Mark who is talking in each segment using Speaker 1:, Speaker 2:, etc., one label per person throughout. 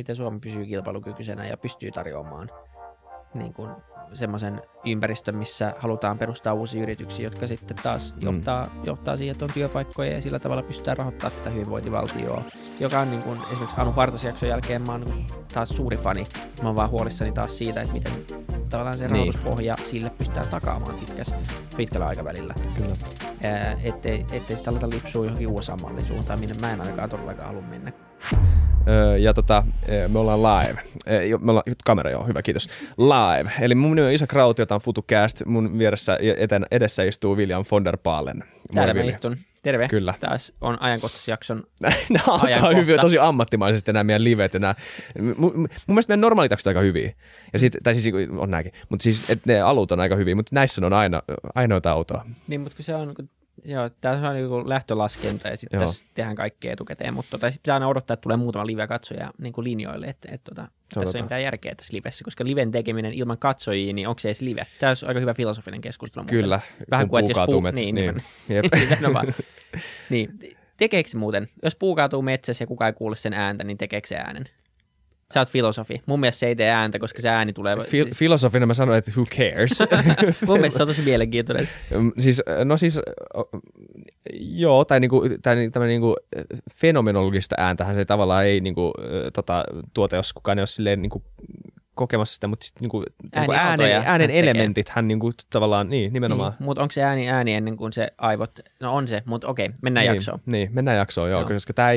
Speaker 1: miten Suomi pysyy kilpailukykyisenä ja pystyy tarjoamaan niin kuin semmoisen ympäristön, missä halutaan perustaa uusia yrityksiä, jotka sitten taas mm. johtaa, mm. johtaa siihen, että on työpaikkoja ja sillä tavalla pystytään rahoittamaan tätä hyvinvointivaltioa, joka on niin kuin, esimerkiksi Anu Vartasjakson jälkeen mä oon taas suuri fani. Mä oon vaan huolissani taas siitä, että miten tavallaan se niin. rahoituspohja sille pystytään takaamaan pitkässä, pitkällä aikavälillä. Kyllä. Ää, ettei, ettei sitä aleta lipsua johonkin USA-mallin suuntaan, minne mä en ainakaan todellakaan halua mennä.
Speaker 2: Öö, ja tota, me ollaan live. me ollaan, kamera joo, hyvä, kiitos. Live. Eli mun nimi on Isa Krautio, tämä on FutuCast. Mun vieressä e, eten, edessä istuu William von der Paalen. Täällä mä istun. Terve. Kyllä. Taas on ajankohtaisjakson
Speaker 1: Nämä alkaa ajankohta. hyvin, tosi
Speaker 2: ammattimaisesti nämä meidän livet. Ja nämä, mun, mun mielestä meidän normaalitakset on aika hyviä. Ja sit, tai siis on nämäkin. Mutta siis et ne alut on aika hyviä, mutta näissä on aina, ainoita autoa.
Speaker 1: Niin, mutta kun se on, joo, tässä on niin lähtölaskenta ja sitten tässä tehdään kaikkea etukäteen. Mutta tota, sitten pitää aina odottaa, että tulee muutama live-katsoja niin kuin linjoille. että et, tota, tässä ei mitään järkeä tässä livessä, koska liven tekeminen ilman katsojia, niin onko se edes live? Tämä on aika hyvä filosofinen keskustelu. Kyllä, muuten. Vähän kun kuin, puu kaatuu puu... niin, niin. Jep. niin. Tekeekö muuten, jos puu metsässä ja kukaan ei kuule sen ääntä, niin tekeekö se äänen? Sä oot filosofi. Mun mielestä se ei tee ääntä, koska se ääni tulee... Fi- siis...
Speaker 2: Filosofina mä sanon, että who cares. Mun mielestä se on tosi mielenkiintoinen. Mm, siis, no siis, joo, tai niinku, tämä niinku fenomenologista ääntähän se tavallaan ei niinku, tota, tuota, jos kukaan ei ole silleen niinku kokemassa sitä, mutta sit niinku, ääni, niinku äänen, äänen elementit hän niinku, tavallaan, niin nimenomaan. Niin,
Speaker 1: mutta onko se ääni ääni ennen kuin se aivot, no on se, mutta okei, mennään niin, jaksoon.
Speaker 2: Niin, mennään jaksoon, joo, joo. koska tämä,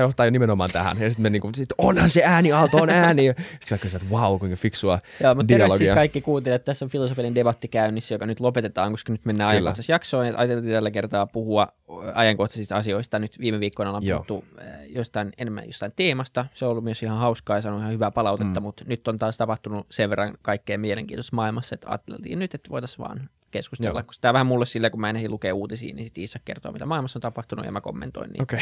Speaker 2: johtaa jo nimenomaan tähän. Ja sitten me niinku, sit onhan se ääni, Aalto on ääni. sitten mä kysyn, että vau, wow, kuinka fiksua Joo, mutta tervetuloa siis kaikki
Speaker 1: kuuntelijat, tässä on filosofinen debatti käynnissä, joka nyt lopetetaan, koska nyt mennään ajankohtaisessa jaksoon. Ja ajateltiin tällä kertaa puhua ajankohtaisista asioista. Nyt viime viikkoina ollaan puhuttu jostain, enemmän jostain teemasta. Se on ollut myös ihan hauskaa ja saanut ihan hyvää palautetta, mm. mutta nyt on taas tapa tapahtunut sen verran kaikkea mielenkiintoista maailmassa, että ajateltiin nyt, että voitaisiin vaan keskustella. Joo. tämä on vähän mulle sillä, kun mä en ehdi lukea uutisia, niin sitten Iisa kertoo, mitä maailmassa on tapahtunut,
Speaker 2: ja mä kommentoin. Niin okay.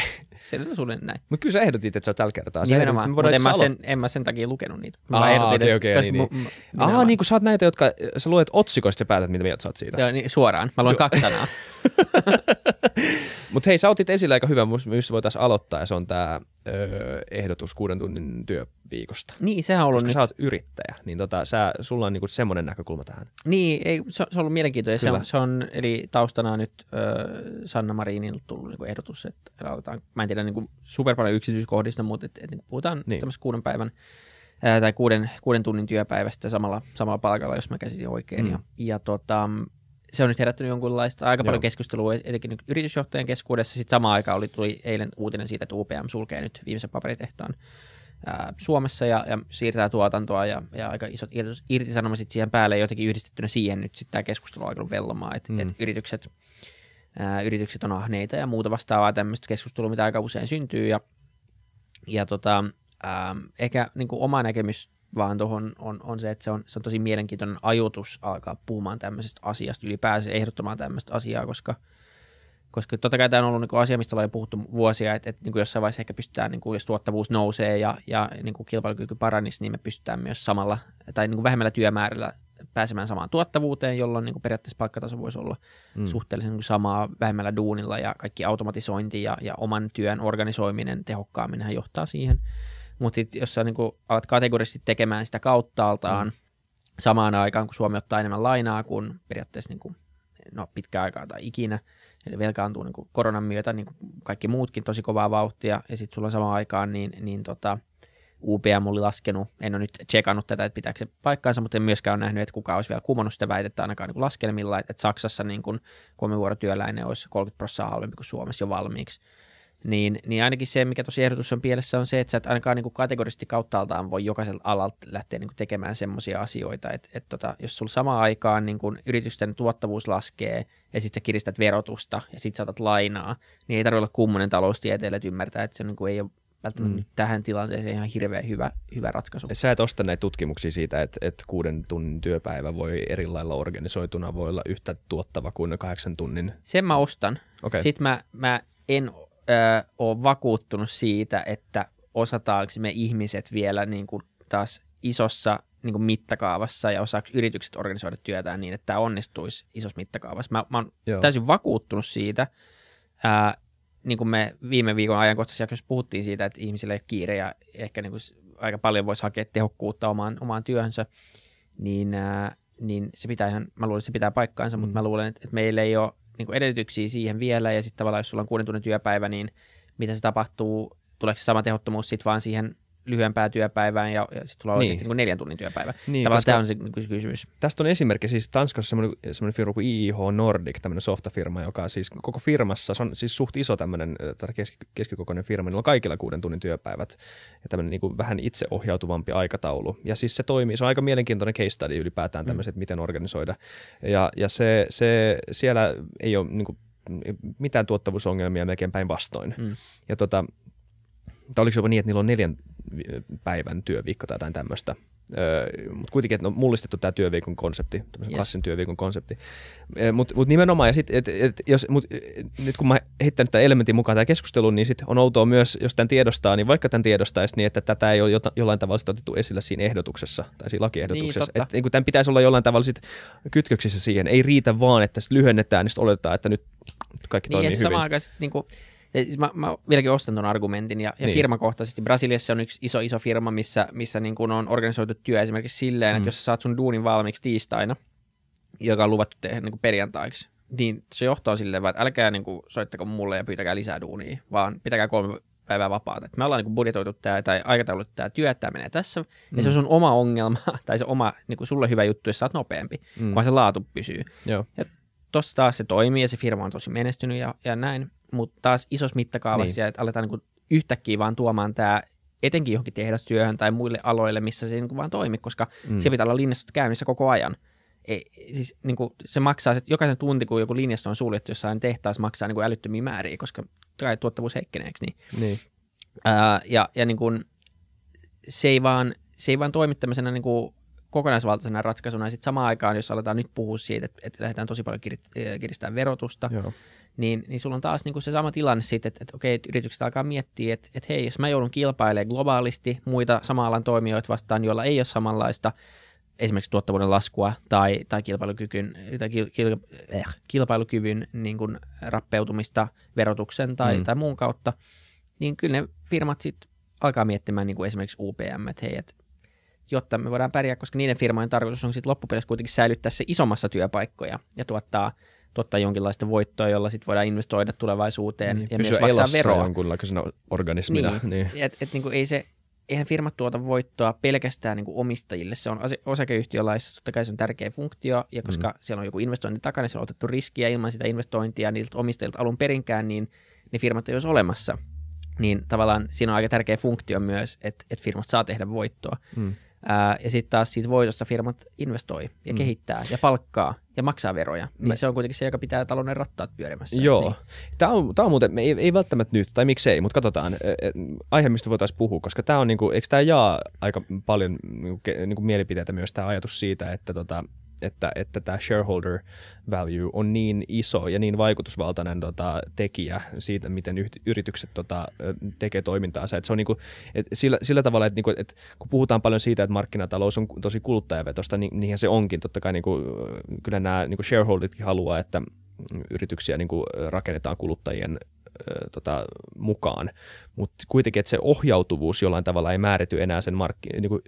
Speaker 2: on sulle näin. Mutta kyllä sä ehdotit, että sä tällä kertaa. Sä nimenomaan, mutta en, mä sen,
Speaker 1: en mä sen takia lukenut niitä. Mä Aa, ehdotin, okay, okay, että, niin, niin. Mu- Aa,
Speaker 2: niin kun sä oot näitä, jotka sä luet otsikoista ja päätät, mitä mieltä sä oot siitä. Joo, niin suoraan. Mä luen kaksi sanaa. Mutta hei, sä otit esille aika hyvän, missä voitaisiin aloittaa, ja se on tämä öö, ehdotus kuuden tunnin työviikosta. Niin, sehän on ollut Koska nyt. sä oot yrittäjä, niin tota, sä, sulla on niinku semmoinen näkökulma tähän. Niin,
Speaker 1: ei, se, se on ollut mielenkiintoinen. Se on, se on, eli taustana on nyt öö, Sanna Marinin tullut niinku ehdotus, että aloitetaan, mä en tiedä niinku super paljon yksityiskohdista, mutta et, et, et, niinku puhutaan niin. tämmöisen kuuden päivän tai kuuden, kuuden tunnin työpäivästä samalla, samalla palkalla, jos mä käsitin oikein. Mm. Ja, ja tota, se on nyt herättänyt jonkunlaista aika Joo. paljon keskustelua, etenkin yritysjohtajan keskuudessa. Sitten samaan aikaan oli, tuli eilen uutinen siitä, että UPM sulkee nyt viimeisen paperitehtaan ää, Suomessa ja, ja siirtää tuotantoa ja, ja aika isot irtisanomiset siihen päälle jotenkin yhdistettynä siihen nyt sitten tämä keskustelu on alkanut vellomaan, että mm. et yritykset, ää, yritykset on ahneita ja muuta vastaavaa tämmöistä keskustelua, mitä aika usein syntyy ja, ja tota, ää, ehkä niin oma näkemys vaan tuohon on, on se, että se on, se on tosi mielenkiintoinen ajoitus alkaa puhumaan tämmöisestä asiasta, ylipäänsä ehdottamaan tämmöistä asiaa, koska, koska totta kai tämä on ollut niin asia, mistä ollaan puhuttu vuosia, että, että niin jossain vaiheessa ehkä pystytään, niin kuin, jos tuottavuus nousee ja, ja niin kuin kilpailukyky paranisi, niin me pystytään myös samalla tai niin kuin vähemmällä työmäärällä pääsemään samaan tuottavuuteen, jolloin niin kuin periaatteessa palkkataso voisi olla mm. suhteellisen niin samaa vähemmällä duunilla ja kaikki automatisointi ja, ja oman työn organisoiminen tehokkaammin johtaa siihen mutta sitten jos sä niin kuin alat kategorisesti tekemään sitä kauttaaltaan mm. samaan aikaan, kun Suomi ottaa enemmän lainaa kuin periaatteessa niin kuin, no, pitkään aikaa tai ikinä, eli velkaantuu niin koronan myötä niin kaikki muutkin tosi kovaa vauhtia, ja sitten sulla on samaan aikaan niin, niin tota, UPM oli laskenut, en ole nyt tsekannut tätä, että pitääkö se paikkaansa, mutta en myöskään ole nähnyt, että kuka olisi vielä kumonnut sitä väitettä ainakaan niin laskelmilla, että Saksassa niin kuin kolmivuorotyöläinen olisi 30 prosenttia halvempi kuin Suomessa jo valmiiksi niin, niin ainakin se, mikä tosi ehdotus on pielessä, on se, että sä et ainakaan niin kuin kategorisesti kauttaaltaan voi jokaisella alalta lähteä niin kuin tekemään semmoisia asioita, että et tota, jos sulla samaan aikaan niin kuin yritysten tuottavuus laskee ja sitten sä kiristät verotusta ja sitten sä otat lainaa, niin ei tarvitse olla kummonen taloustieteilijä, että ymmärtää, että se niin kuin ei ole välttämättä mm. tähän tilanteeseen ihan hirveän hyvä, hyvä ratkaisu.
Speaker 2: Sä et osta näitä tutkimuksia siitä, että, että kuuden tunnin työpäivä voi erilailla organisoituna voi olla yhtä tuottava kuin kahdeksan tunnin.
Speaker 1: Sen mä ostan. Okay. Sitten mä, mä en ö, ole vakuuttunut siitä, että osataanko me ihmiset vielä niin kuin taas isossa niin kuin mittakaavassa ja osaako yritykset organisoida työtään niin, että tämä onnistuisi isossa mittakaavassa. Mä, mä oon Joo. täysin vakuuttunut siitä, ö, niin kuin me viime viikon ajankohtaisessa jaksossa puhuttiin siitä, että ihmisillä ei ole kiire ja ehkä niin kuin aika paljon voisi hakea tehokkuutta omaan, omaan työhönsä, niin, ää, niin se pitää ihan, mä luulen, että se pitää paikkaansa, mm. mutta mä luulen, että, että meillä ei ole niin kuin edellytyksiä siihen vielä, ja sitten tavallaan jos sulla on kuuden tunnin työpäivä, niin mitä se tapahtuu, tuleeko se sama tehottomuus sitten vaan siihen lyhyempää työpäivää ja, ja sitten tulee niin. oikeasti niin neljän tunnin työpäivä. Niin, Tavallaan tämä on se
Speaker 2: niinku kysymys. Tästä on esimerkki siis Tanskassa semmoinen, semmoinen firma kuin Iih Nordic, tämmöinen softafirma, joka siis koko firmassa, se on siis suht iso tämmöinen keski, keskikokoinen firma, niillä on kaikilla kuuden tunnin työpäivät ja tämmöinen niin kuin vähän itseohjautuvampi aikataulu. Ja siis se toimii, se on aika mielenkiintoinen case study ylipäätään tämmöiset, mm. miten organisoida. Ja, ja se, se, siellä ei ole niin kuin, mitään tuottavuusongelmia melkein päinvastoin. Mm. Ja tota, tai oliko jopa niin, että niillä on neljän päivän työviikko tai jotain tämmöistä. mutta kuitenkin, että on no, mullistettu tämä työviikon konsepti, yes. klassin työviikon konsepti. mutta mut nimenomaan, ja sit, et, et, jos, mut, e, nyt kun mä heittän tämän elementin mukaan tämä keskustelu, niin sit on outoa myös, jos tämän tiedostaa, niin vaikka tämän tiedostaisi, niin että tätä ei ole jollain tavalla otettu esillä siinä ehdotuksessa tai siinä lakiehdotuksessa. Niin, että niin tämän pitäisi olla jollain tavalla sit kytköksissä siihen. Ei riitä vaan, että sit lyhennetään, niin sitten oletetaan, että nyt kaikki niin, toimii hyvin. Niin, samaan
Speaker 1: aikaan sit, niin kuin, Siis mä, mä vieläkin ostan tuon argumentin, ja, ja niin. firmakohtaisesti Brasiliassa on yksi iso iso firma, missä, missä niin kun on organisoitu työ esimerkiksi silleen, mm. että jos sä saat sun duunin valmiiksi tiistaina, joka on luvattu tehdä niin perjantaiksi, niin se johtaa silleen, että älkää niin kuin, soittako mulle ja pyytäkää lisää duunia, vaan pitäkää kolme päivää vapaata. Et me ollaan niin budjetoitu tämä tai aikataulut tämä työ, tämä menee tässä, mm. ja se on mm. sun oma ongelma, tai se oma niin kuin sulle hyvä juttu, jos sä oot nopeampi, mm. vaan se laatu pysyy. Joo. Ja tossa taas se toimii, ja se firma on tosi menestynyt ja, ja näin mutta taas isossa mittakaavassa, niin. että aletaan niin yhtäkkiä vaan tuomaan tämä etenkin johonkin tehdastyöhön tai muille aloille, missä se niin vaan toimi, koska mm. se pitää olla linjastot käynnissä koko ajan. E, siis, niin kuin, se maksaa, että jokaisen tunti, kun joku linjasto on suljettu jossain tehtaassa, maksaa niin kuin älyttömiä määriä, koska kai tuottavuus heikkenee, niin? niin. Ää, ja ja niin kuin, se, ei vaan, se ei vaan toimi tämmöisenä niin kuin, kokonaisvaltaisena ratkaisuna. Ja sitten samaan aikaan, jos aletaan nyt puhua siitä, että, että lähdetään tosi paljon kir- eh, kiristämään verotusta, Joo. niin, niin sulla on taas niin kuin se sama tilanne siitä, että, että okei, että yritykset alkaa miettiä, että, että hei, jos mä joudun kilpailemaan globaalisti muita saman alan toimijoita vastaan, joilla ei ole samanlaista esimerkiksi tuottavuuden laskua tai, tai kilpailukykyn, tai kil, kil, eh, kilpailukyvyn niin kuin rappeutumista verotuksen tai, mm. tai muun kautta, niin kyllä ne firmat sitten alkaa miettimään niin kuin esimerkiksi UPM, että hei, että jotta me voidaan pärjää, koska niiden firmojen tarkoitus on sitten loppupeleissä kuitenkin säilyttää se isommassa työpaikkoja ja tuottaa, tuottaa jonkinlaista voittoa, jolla sitten voidaan investoida tulevaisuuteen niin, ja myös maksaa veroa. jonkunlaisena organismina. Niin, niin. Et, et, niin kuin ei se, eihän firmat tuota voittoa pelkästään niin kuin omistajille. Se on osakeyhtiölaissa, totta kai se on tärkeä funktio, ja koska mm. siellä on joku investointi takana, siellä on otettu riskiä ilman sitä investointia niiltä omistajilta alun perinkään, niin ne firmat ei olisi olemassa. Niin tavallaan siinä on aika tärkeä funktio myös, että, että firmat saa tehdä voittoa. Mm ja sitten taas siitä voitosta firmat investoi ja mm. kehittää ja palkkaa ja maksaa veroja. Niin me... se on kuitenkin se, joka pitää talouden rattaat pyörimässä. Joo. Niin?
Speaker 2: Tämä, on, tämä on muuten, ei, ei välttämättä nyt, tai miksei, mutta katsotaan e, e, aihe, mistä voitaisiin puhua, koska tämä on, niin kuin, eikö tämä jaa aika paljon niin kuin, niin kuin mielipiteitä myös tämä ajatus siitä, että tota, että, että tämä shareholder value on niin iso ja niin vaikutusvaltainen tota, tekijä siitä, miten yritykset tota, tekee toimintaansa. Et se on niinku, et sillä, sillä tavalla, että niinku, et kun puhutaan paljon siitä, että markkinatalous on tosi kuluttajavetosta, niin niinhän se onkin. Totta kai niinku, kyllä nämä niinku shareholderitkin haluaa, että yrityksiä niinku, rakennetaan kuluttajien tota, mukaan, mutta kuitenkin, että se ohjautuvuus jollain tavalla ei määrity enää sen markkin, niin kuin,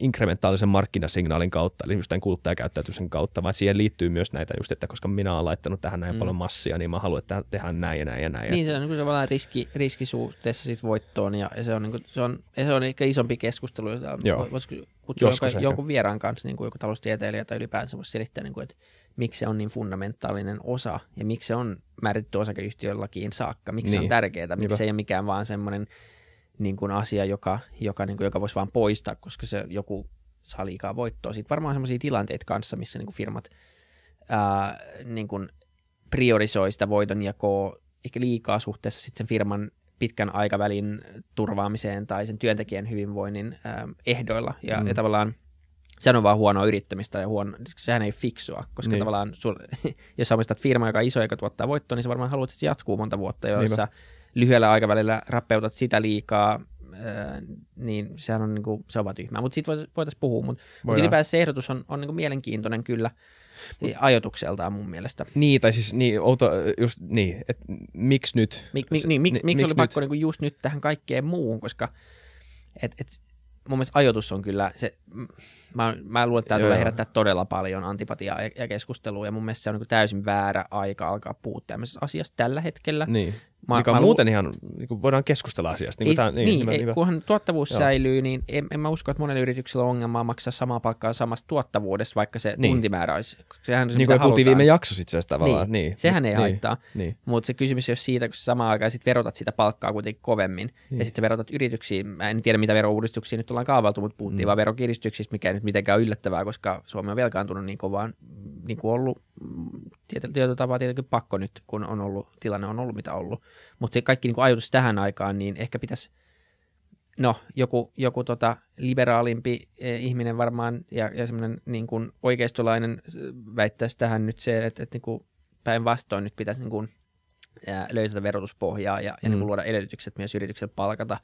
Speaker 2: inkrementaalisen markkinasignaalin kautta, eli just tämän kuluttajakäyttäytymisen kautta, vaan siihen liittyy myös näitä just, että koska minä olen laittanut tähän näin mm. paljon massia, niin mä haluan, että tehdään näin ja näin ja näin. Niin
Speaker 1: se on niin tavallaan riski, riskisuhteessa sit voittoon ja, se, on, niin kuin, se, on, se on ehkä isompi keskustelu, jota voisi kutsua Joskus jonkun vieraan kanssa, niin kuin joku taloustieteilijä tai ylipäänsä voisi selittää, niin kuin, että miksi se on niin fundamentaalinen osa ja miksi se on määritetty osakeyhtiön saakka, miksi niin. se on niin. tärkeää, miksi Niinpä. se ei ole mikään vaan semmoinen – niin kuin asia, joka, joka, niin kuin, joka voisi vaan poistaa, koska se joku saa liikaa voittoa. Sitten varmaan sellaisia tilanteita kanssa, missä niin kuin firmat ää, niin kuin priorisoi sitä voitonjakoa ehkä liikaa suhteessa sitten sen firman pitkän aikavälin turvaamiseen tai sen työntekijän hyvinvoinnin ää, ehdoilla. Ja, mm. ja tavallaan se on vaan huonoa yrittämistä ja huono, sehän ei fiksua, koska niin. tavallaan sul, jos omistat firmaa, joka on iso, joka tuottaa voittoa, niin sä varmaan haluat, että se jatkuu monta vuotta, jossa Niinpä lyhyellä aikavälillä rappeutat sitä liikaa, äh, niin sehän on, niin kuin, se on vaan tyhmää. Mutta siitä voitaisiin puhua. Mutta mut ylipäänsä se ehdotus on, on niin kuin mielenkiintoinen kyllä
Speaker 2: mut, niin ajotukseltaan mun mielestä. Niin, tai siis niin, outo, just niin, että miksi nyt? Mik, mi, niin, mik, ni, miksi miks oli nyt? pakko
Speaker 1: niin kuin just nyt tähän kaikkeen muuhun, koska et, et, mun mielestä ajoitus on kyllä, se, mä, mä luulen, että tämä tulee herättää todella paljon antipatiaa ja, ja keskustelua, ja mun mielestä se on niin täysin väärä aika alkaa puhua tämmöisestä asiasta tällä hetkellä. Niin. Mä, Mikä on mä muuten
Speaker 2: lu- ihan, niin kuin voidaan keskustella asiasta. Niin, ei, tämän, niin, niin, niin, niin kunhan tuottavuus joo. säilyy,
Speaker 1: niin en, en mä usko, että monen yrityksellä on ongelmaa maksaa samaa palkkaa samasta tuottavuudesta, vaikka se niin. tuntimäärä olisi. Sehän on se, niin kuin kuultiin viime jakso itse asiassa tavallaan. Niin, niin. sehän ei niin, haittaa. Niin. Mutta se kysymys on siitä, kun sä samaan aikaan sit verotat sitä palkkaa kuitenkin kovemmin, niin. ja sitten sä verotat yrityksiin. Mä en tiedä, mitä verouudistuksia nyt ollaan kaavaltu, mutta puhuttiin mm. vaan verokiristyksistä, mikä ei nyt mitenkään ole yllättävää, koska Suomi on velkaantunut niin kovaan, niin kuin ollut tietyllä tapaa tietenkin pakko nyt, kun on ollut, tilanne on ollut mitä ollut. Mutta se kaikki niin ajatus tähän aikaan, niin ehkä pitäisi no, joku, joku tota, liberaalimpi eh, ihminen varmaan ja, ja semmoinen niin kuin oikeistolainen väittäisi tähän nyt se, että, että niin kuin päinvastoin nyt pitäisi niin kuin, löytää verotuspohjaa ja, ja niinku mm. niin kuin luoda edellytykset myös yrityksen palkata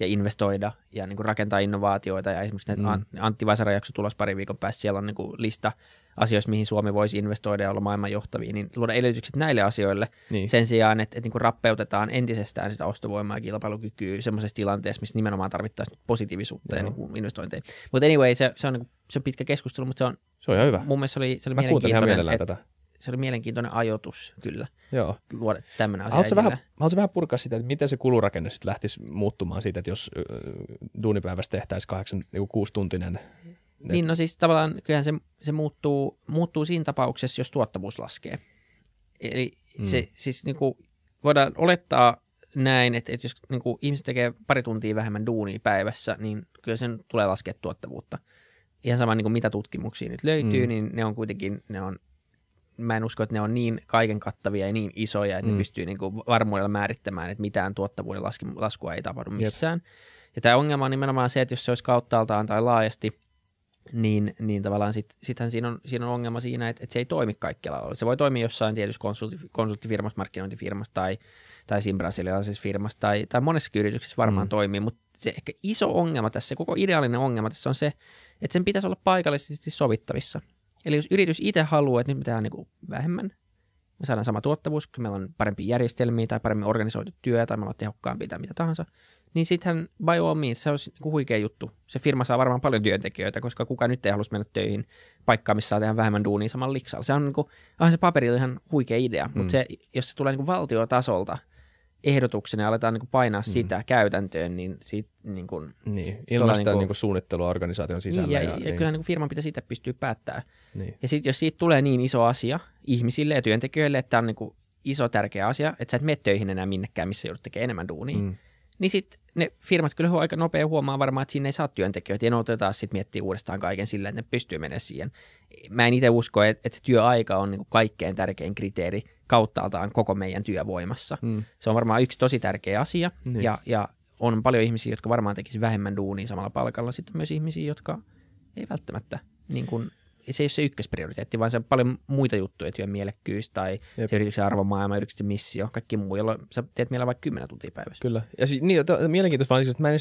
Speaker 1: ja investoida ja niin kuin rakentaa innovaatioita. Ja esimerkiksi mm. Antti Vaisaran jakso tulos pari viikon päässä, siellä on niin kuin lista asioista, mihin Suomi voisi investoida ja olla maailman johtavia, niin luoda edellytykset näille asioille niin. sen sijaan, että, että niin kuin rappeutetaan entisestään sitä ostovoimaa ja kilpailukykyä sellaisessa tilanteessa, missä nimenomaan tarvittaisiin positiivisuutta Joo. ja niin kuin investointeja. Mutta anyway, se, se, on, niin kuin, se on pitkä keskustelu, mutta se on, se on ihan hyvä. Mun mielestä se oli, se oli Mä kuuntelen ihan mielellään että, tätä se oli mielenkiintoinen ajoitus kyllä Joo. luoda tämmöinen asia. Haluatko vähän,
Speaker 2: haluatko vähän purkaa sitä, että miten se kulurakenne sitten lähtisi muuttumaan siitä, että jos duunipäivässä tehtäisiin kahdeksan, niin kuusi tuntinen? Ne... Niin,
Speaker 1: no siis tavallaan kyllähän se, se muuttuu, muuttuu siinä tapauksessa, jos tuottavuus laskee. Eli mm. se siis niin kuin, voidaan olettaa näin, että, että jos niin kuin ihmiset tekee pari tuntia vähemmän duunia päivässä, niin kyllä sen tulee laskea tuottavuutta. Ihan sama niin kuin mitä tutkimuksia nyt löytyy, mm. niin ne on kuitenkin, ne on mä en usko, että ne on niin kaiken kattavia ja niin isoja, että mm. ne pystyy niin kuin varmuudella määrittämään, että mitään tuottavuuden laskua ei tapahdu missään. Jep. Ja tämä ongelma on nimenomaan se, että jos se olisi kauttaaltaan tai laajasti, niin, niin tavallaan sit, sittenhän siinä on, siinä on ongelma siinä, että, että se ei toimi kaikkialla Se voi toimia jossain tietyssä konsultti, konsulttifirmassa, markkinointifirmassa tai, tai siinä brasilialaisessa firmassa tai, tai monessa yrityksessä varmaan mm. toimii, mutta se ehkä iso ongelma tässä, koko ideaalinen ongelma tässä on se, että sen pitäisi olla paikallisesti sovittavissa. Eli jos yritys itse haluaa, että nyt me tehdään niin vähemmän, me saadaan sama tuottavuus, kun meillä on parempi järjestelmiä tai paremmin organisoitu työ tai meillä on tehokkaampi tai mitä tahansa, niin sittenhän by all means, se olisi niin huikea juttu. Se firma saa varmaan paljon työntekijöitä, koska kuka nyt ei halus mennä töihin paikkaan, missä saa tehdä vähemmän duunia saman liksalla. Se on niin kuin, se paperilla ihan huikea idea, mm. mutta se, jos se tulee niin valtiotasolta – ehdotuksen ja aletaan niin painaa mm. sitä käytäntöön, niin, sitten niinku niin, kuin, niinku niinku niin. ilman sitä niin kuin, niin suunnittelua
Speaker 2: organisaation sisällä. Niin, ja, ja, ja niin. kyllä
Speaker 1: niin kuin firman pitää siitä pystyä päättämään. Niin. Ja sitten jos siitä tulee niin iso asia ihmisille ja työntekijöille, että tämä on niin kuin iso tärkeä asia, että sä et mene töihin enää minnekään, missä joudut tekemään enemmän duunia, mm. niin sitten ne firmat kyllä aika nopea huomaa varmaan, että sinne ei saa työntekijöitä ja ne otetaan sitten miettiä uudestaan kaiken sillä, että ne pystyy menemään siihen. Mä en itse usko, että, että se työaika on niin kuin kaikkein tärkein kriteeri, kauttaaltaan koko meidän työvoimassa. Mm. Se on varmaan yksi tosi tärkeä asia niin. ja, ja on paljon ihmisiä, jotka varmaan tekisi vähemmän duunia samalla palkalla. Sitten myös ihmisiä, jotka ei välttämättä, niin kun, se ei ole se ykkösprioriteetti, vaan se on paljon muita juttuja, työn mielekkyys tai se yrityksen arvomaailma, yrityksen missio, kaikki muu, jolloin sä teet mielellä vaikka 10 tuntia päivässä. Kyllä.
Speaker 2: Ja siis, niin, to, mielenkiintoista vaan, siis, että mä en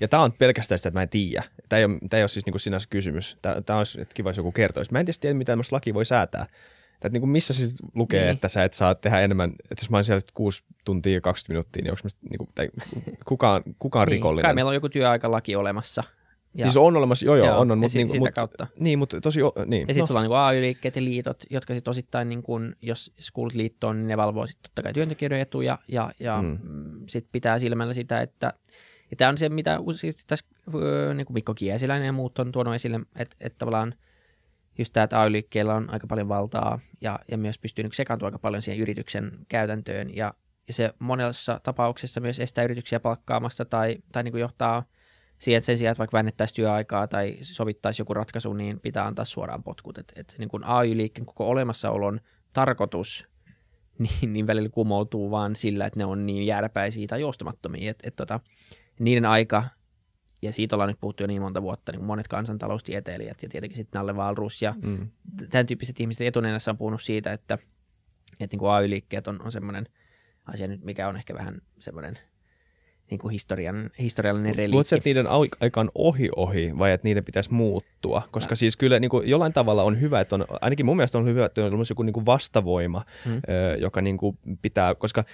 Speaker 2: ja tämä on pelkästään sitä, että mä en tiedä. Tämä ei, ole, tämä ei ole siis niin kuin sinänsä kysymys. Tämä, tämä olisi, että kiva, jos joku kertoisi. Mä en tiedä, mitä tämmöistä laki voi säätää että niin kuin missä se lukee, niin. että sä et saa tehdä enemmän, että jos mä oon siellä 6 tuntia ja 20 minuuttia, niin onko mä, niin kuin, tai kukaan, kukaan niin, rikollinen? Kai meillä
Speaker 1: on joku työaikalaki olemassa.
Speaker 2: Ja, siis on olemassa, joo joo, joo on, on. Mutta, niin, sitä mut, kautta. Niin, mutta tosi, niin. Ja sitten no. sulla
Speaker 1: on niin AY-liikkeet ja liitot, jotka sitten osittain, niin kun, jos kuulut liittoon, niin ne valvoo sitten totta kai työntekijöiden etuja ja, ja mm. mm sitten pitää silmällä sitä, että ja tämä on se, mitä siis tässä niin kuin Mikko Kiesiläinen ja muut on tuonut esille, että, että tavallaan – just tämä, että ay on aika paljon valtaa ja, ja myös pystyy niin sekaantumaan aika paljon siihen yrityksen käytäntöön ja, ja se monessa tapauksessa myös estää yrityksiä palkkaamasta tai, tai niin kuin johtaa siihen, että sen sijaan, että vaikka vähennettäisiin työaikaa tai sovittaisiin joku ratkaisu, niin pitää antaa suoraan potkut. Että et se niin kuin AY-liikkeen koko olemassaolon tarkoitus niin, niin välillä kumoutuu vaan sillä, että ne on niin järpäisiä tai joustamattomia, että et tota, niiden aika ja siitä ollaan nyt puhuttu jo niin monta vuotta, niin monet kansantaloustieteilijät ja tietenkin sitten Nalle Valrus ja mm. tämän tyyppiset ihmiset etunenässä on puhunut siitä, että, että niin kuin AY-liikkeet on, on semmoinen asia nyt, mikä on ehkä vähän semmoinen –
Speaker 2: niin kuin historian, historiallinen reliikki. Luuletko, että niiden aikaan ohi ohi vai että niiden pitäisi muuttua? Koska siis kyllä niin kuin, jollain tavalla on hyvä, että on, ainakin mun mielestä on hyvä, että on joku niin kuin vastavoima, hmm. joka niin kuin pitää, koska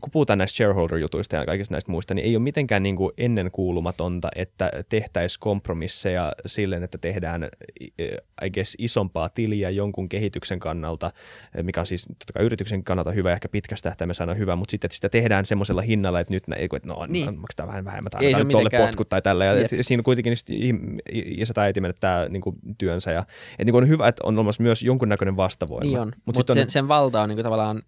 Speaker 2: kun puhutaan näistä shareholder-jutuista ja kaikista näistä muista, niin ei ole mitenkään niin kuin ennenkuulumatonta, että tehtäisiin kompromisseja silleen, että tehdään I guess, isompaa tiliä jonkun kehityksen kannalta, mikä on siis totta kai yrityksen kannalta hyvä, ehkä pitkästä tähtäimessä aina hyvä, mutta sitten että sitä tehdään semmoisella hinnalla, että nyt kuin, niinku, että no on, niin. maksetaan vähän vähemmän tai annetaan tuolle potkut tai tällä. Ja, et, siinä kuitenkin just isä tai äiti menettää niin kuin, työnsä. Ja, et, niin kuin on hyvä, että on olemassa myös jonkunnäköinen vastavoima. Niin on, mutta Mut, sen, on... Niinku-
Speaker 1: sen, valta on niin kuin, tavallaan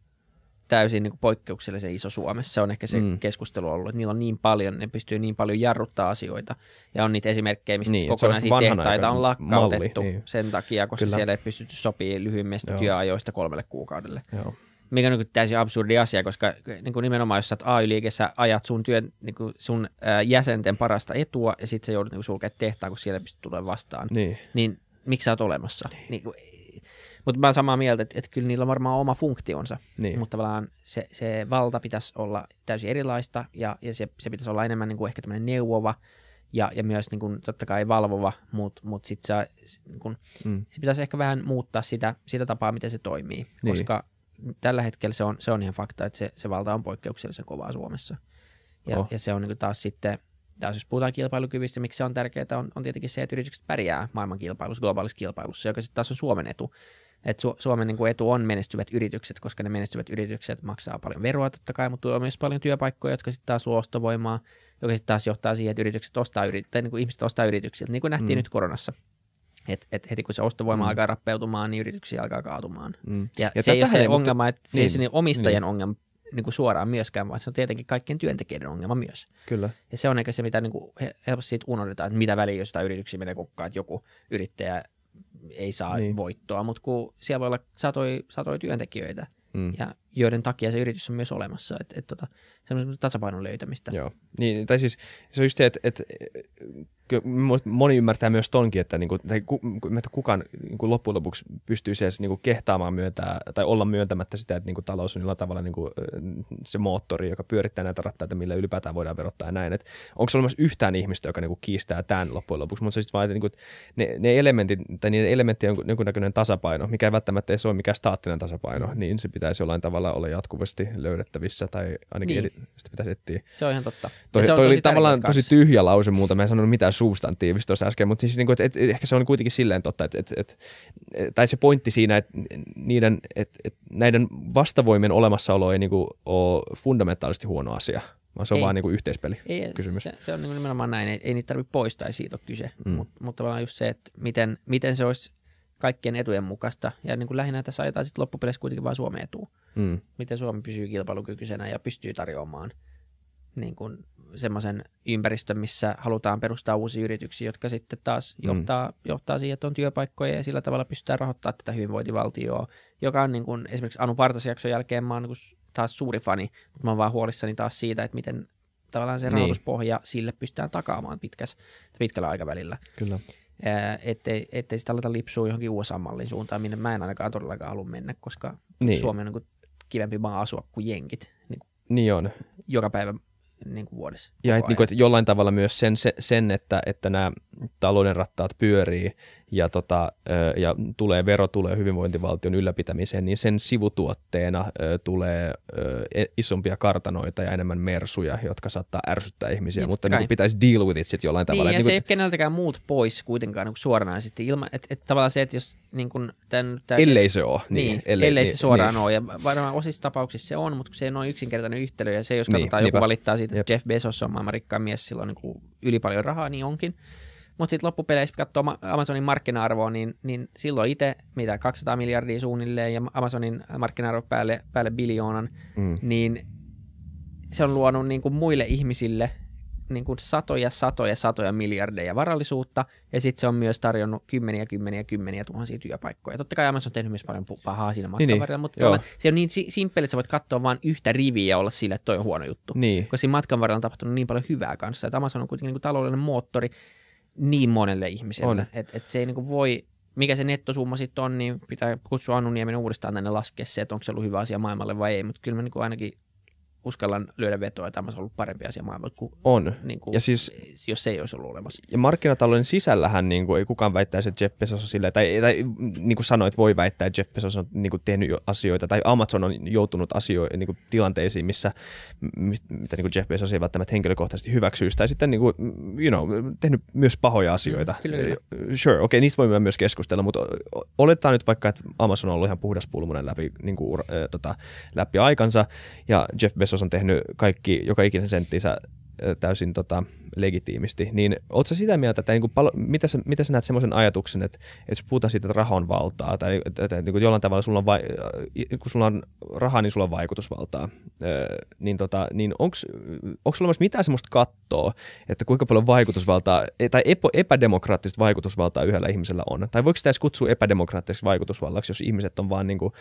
Speaker 1: täysin niin kuin poikkeuksellisen iso Suomessa. Se on ehkä se mm. keskustelu ollut, että niillä on niin paljon, ne pystyy niin paljon jarruttaa asioita. Ja on niitä esimerkkejä, mistä niin, kokonaisia tehtaita on lakkautettu malli, niin. sen takia, koska Kyllä. siellä ei pystytty sopimaan lyhyimmistä työajoista kolmelle kuukaudelle. Joo mikä on niin täysin absurdi asia, koska niin kuin nimenomaan jos sä AY-liikessä ajat sun, työn, niin kuin sun ää, jäsenten parasta etua ja sitten sä joudut niin sulkemaan tehtaan, kun siellä pystyt tulemaan vastaan, niin, niin miksi sä oot olemassa? Niin. Niin kuin, mutta mä oon samaa mieltä, että, että kyllä niillä on varmaan oma funktionsa, niin. mutta tavallaan se, se valta pitäisi olla täysin erilaista ja, ja se, se pitäisi olla enemmän niin kuin ehkä tämmöinen neuvova ja, ja myös niin kuin, totta kai valvova, mutta mut sitten se, niin mm. se pitäisi ehkä vähän muuttaa sitä, sitä tapaa, miten se toimii, niin. koska tällä hetkellä se on, se on ihan fakta, että se, se valta on poikkeuksellisen kovaa Suomessa. Ja, oh. ja se on niin taas sitten, taas jos puhutaan kilpailukyvystä, miksi se on tärkeää, on, on tietenkin se, että yritykset pärjää maailman kilpailussa, globaalissa kilpailussa, joka sitten taas on Suomen etu. Et Su- Suomen niin etu on menestyvät yritykset, koska ne menestyvät yritykset maksaa paljon veroa totta kai, mutta on myös paljon työpaikkoja, jotka sitten taas luo ostovoimaa, joka sitten taas johtaa siihen, että yritykset ostaa yrit- tai niin kuin ihmiset ostaa yrityksiltä, niin kuin nähtiin mm. nyt koronassa. Et, et heti kun se ostovoima mm. alkaa rappeutumaan, niin yrityksiä alkaa kaatumaan. Mm. Ja, ja se ei ole se ongelma, että niin, se ei niin omistajien omistajan niin. ongelma niin kuin suoraan myöskään, vaan se on tietenkin kaikkien työntekijöiden ongelma myös. Kyllä. Ja se on ehkä se, mitä niin kuin helposti siitä unohdetaan, että mitä väliä, jos yrityksiä menee kukkaan, että joku yrittäjä ei saa niin. voittoa, mutta kun siellä voi olla satoja satoi työntekijöitä, mm. ja joiden takia se yritys on myös olemassa. Että et, tota, semmoisen tasapainon löytämistä. Joo.
Speaker 2: Niin, tai siis se on just se, että, että moni ymmärtää myös tonkin, että, niin kuin, tai että kukaan niin kuin loppujen lopuksi pystyy edes niin kuin kehtaamaan myöntää, tai olla myöntämättä sitä, että niin kuin talous on jollain tavalla niin kuin, se moottori, joka pyörittää näitä rattaita, millä ylipäätään voidaan verottaa ja näin. Et onko se olemassa yhtään ihmistä, joka niin kuin kiistää tämän loppujen lopuksi, mutta se sitten vaan, että niin kuin, ne, ne elementit, tai niiden elementtien jonkunnäköinen tasapaino, mikä ei välttämättä ei ole mikään staattinen tasapaino, niin se pitäisi jollain tavalla ala ole jatkuvasti löydettävissä, tai ainakin niin. edi- sitä pitäisi etsiä. Se on ihan totta. Toi, se on toi oli tavallaan kaksi. tosi tyhjä lause muuta, mä en sanonut mitään substantiivista tuossa äsken, mutta siis, niin kuin, et, et, ehkä se on kuitenkin silleen totta, että et, et, tai se pointti siinä, että niiden, et, et, näiden vastavoimien olemassaolo ei niinku ole fundamentaalisesti huono asia, vaan se on ei. vaan niinku yhteispeli ei, kysymys. Se,
Speaker 1: se on nimenomaan näin, ei, ei niitä tarvitse poistaa, siitä ole kyse, mm. mutta mut tavallaan just se, että miten, miten se olisi kaikkien etujen mukaista. Ja niin kuin lähinnä tässä ajetaan sitten loppupeleissä kuitenkin vain Suomen etu. Mm. Miten Suomi pysyy kilpailukykyisenä ja pystyy tarjoamaan niin kuin semmoisen ympäristön, missä halutaan perustaa uusia yrityksiä, jotka sitten taas mm. johtaa, siihen, että on työpaikkoja ja sillä tavalla pystytään rahoittamaan tätä hyvinvointivaltioa, joka on niin kuin, esimerkiksi Anu Partasjakson jälkeen mä oon niin taas suuri fani, mutta mä oon vaan huolissani taas siitä, että miten tavallaan se niin. sille pystytään takaamaan pitkäs, pitkällä aikavälillä. Kyllä ettei, ettei sitä aleta lipsua johonkin USA-mallin suuntaan, minne mä en ainakaan todellakaan halua mennä, koska niin. Suomi on niin kivempi maa asua kuin jenkit. Niin, kuin niin on. Joka päivä niin kuin vuodessa. Ja et, niin kuin,
Speaker 2: että jollain tavalla myös sen, sen että, että nämä talouden rattaat pyörii ja, tota, ja tulee vero tulee hyvinvointivaltion ylläpitämiseen, niin sen sivutuotteena tulee e, isompia kartanoita ja enemmän mersuja, jotka saattaa ärsyttää ihmisiä, niin, mutta niin pitäisi deal with it sitten jollain niin, tavalla. Ja niin, se ei ole
Speaker 1: keneltäkään muut pois kuitenkaan niin suoranaisesti. Ilman, et, et tavallaan se, että jos niin kun tämän, tämän, Ellei se ole. Niin, niin ellei, ellei niin, se suoraan niin. ole. Ja varmaan osissa tapauksissa se on, mutta se ei ole yksinkertainen yhtälö. Ja se, jos niin, katsotaan, niin, joku valittaa siitä, että Jeff Bezos on maailman rikkaan mies, sillä on niin yli paljon rahaa, niin onkin. Mutta sitten loppupeleissä, kun katsoo Amazonin markkina-arvoa, niin, niin silloin itse, mitä 200 miljardia suunnilleen ja Amazonin markkina-arvo päälle, päälle biljoonan, mm. niin se on luonut niin kuin muille ihmisille niin kuin satoja, satoja, satoja miljardeja varallisuutta, ja sitten se on myös tarjonnut kymmeniä, kymmeniä, kymmeniä tuhansia työpaikkoja. Totta kai Amazon on tehnyt myös paljon pahaa siinä niin, niin. matkan niin, varrella, mutta tuolla, se on niin simppeli, että sä voit katsoa vain yhtä riviä ja olla sille, että toi on huono juttu. Niin. Koska siinä matkan varrella on tapahtunut niin paljon hyvää kanssa, että Amazon on kuitenkin niin kuin taloudellinen moottori, niin monelle ihmiselle. On. Et, et se ei niin voi, mikä se nettosumma sitten on, niin pitää kutsua Anu Niemen uudestaan tänne laskea se, että onko se ollut hyvä asia maailmalle vai ei, mutta kyllä mä niin ainakin uskallan lyödä vetoa, että tämä olisi ollut parempi asia maailma kuin, on. Niin kuin, ja siis, jos se ei olisi ollut olemassa.
Speaker 2: Ja markkinatalouden sisällähän niin kuin, ei kukaan väittäisi, että Jeff Bezos on silleen, tai, tai niin kuin sanoit, voi väittää, että Jeff Bezos on niin kuin, tehnyt asioita, tai Amazon on joutunut asioihin, niin kuin, tilanteisiin, missä, mitä niin kuin Jeff Bezos ei välttämättä henkilökohtaisesti hyväksyisi, tai sitten niin kuin, you know, tehnyt myös pahoja asioita. Mm, kyllä, kyllä. Sure, okei, okay, niistä voimme myös keskustella, mutta oletetaan nyt vaikka, että Amazon on ollut ihan puhdas pulmunen läpi, niin kuin, äh, tota, läpi aikansa, ja Jeff Bezos Bezos on tehnyt kaikki, joka ikinen senttinsä täysin tota, legitiimisti, niin ootko sitä mieltä, että niin kuin palo, mitä, sä, mitä sä näet semmoisen ajatuksen, että, että jos puhutaan siitä, että rahan valtaa, tai niinku, että, että niin kuin jollain tavalla sulla on vai, kun sulla on rahaa, niin sulla on vaikutusvaltaa, öö, niin, tota, niin onko sulla myös mitään semmoista kattoa, että kuinka paljon vaikutusvaltaa, e-, tai epo, epädemokraattista vaikutusvaltaa yhdellä ihmisellä on, tai voiko sitä edes kutsua epädemokraattiseksi vaikutusvallaksi, jos ihmiset on vaan niin kuin,